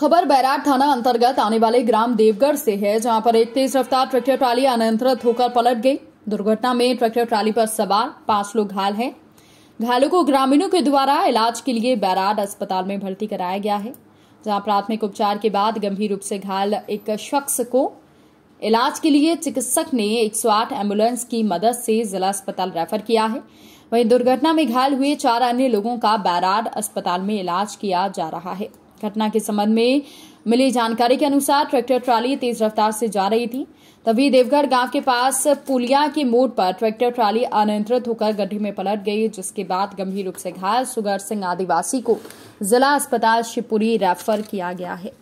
खबर बैराग थाना अंतर्गत आने वाले ग्राम देवगढ़ से है जहां पर एक तेज रफ्तार ट्रैक्टर ट्राली अनियंत्रित होकर पलट गई दुर्घटना में ट्रैक्टर ट्राली पर सवार पांच लोग घायल हैं घायलों को ग्रामीणों के द्वारा इलाज के लिए बैराड अस्पताल में भर्ती कराया गया है जहां प्राथमिक उपचार के बाद गंभीर रूप से घायल एक शख्स को इलाज के लिए चिकित्सक ने 108 एम्बुलेंस की मदद से जिला अस्पताल रेफर किया है वहीं दुर्घटना में घायल हुए चार अन्य लोगों का बैराड अस्पताल में इलाज किया जा रहा है घटना के संबंध में मिली जानकारी के अनुसार ट्रैक्टर ट्राली तेज रफ्तार से जा रही थी तभी देवगढ़ गांव के पास पुलिया के मोड़ पर ट्रैक्टर ट्राली अनियंत्रित होकर गड्ढे में पलट गई जिसके बाद गंभीर रूप से घायल सुगर सिंह आदिवासी को जिला अस्पताल शिवपुरी रेफर किया गया है